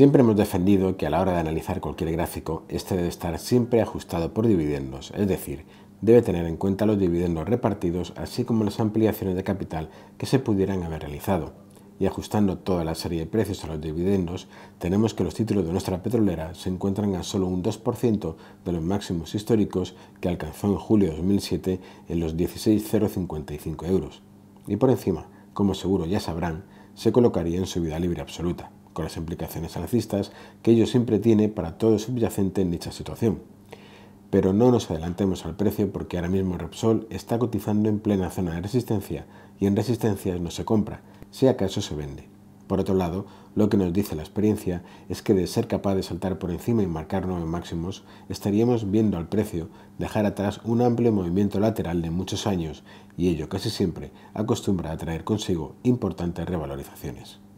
Siempre hemos defendido que a la hora de analizar cualquier gráfico, este debe estar siempre ajustado por dividendos, es decir, debe tener en cuenta los dividendos repartidos, así como las ampliaciones de capital que se pudieran haber realizado. Y ajustando toda la serie de precios a los dividendos, tenemos que los títulos de nuestra petrolera se encuentran a solo un 2% de los máximos históricos que alcanzó en julio de 2007 en los 16,055 euros. Y por encima, como seguro ya sabrán, se colocaría en su vida libre absoluta con las implicaciones alcistas que ello siempre tiene para todo subyacente en dicha situación. Pero no nos adelantemos al precio porque ahora mismo Repsol está cotizando en plena zona de resistencia y en resistencias no se compra, si acaso se vende. Por otro lado, lo que nos dice la experiencia es que de ser capaz de saltar por encima y marcar nueve máximos, estaríamos viendo al precio dejar atrás un amplio movimiento lateral de muchos años y ello casi siempre acostumbra a traer consigo importantes revalorizaciones.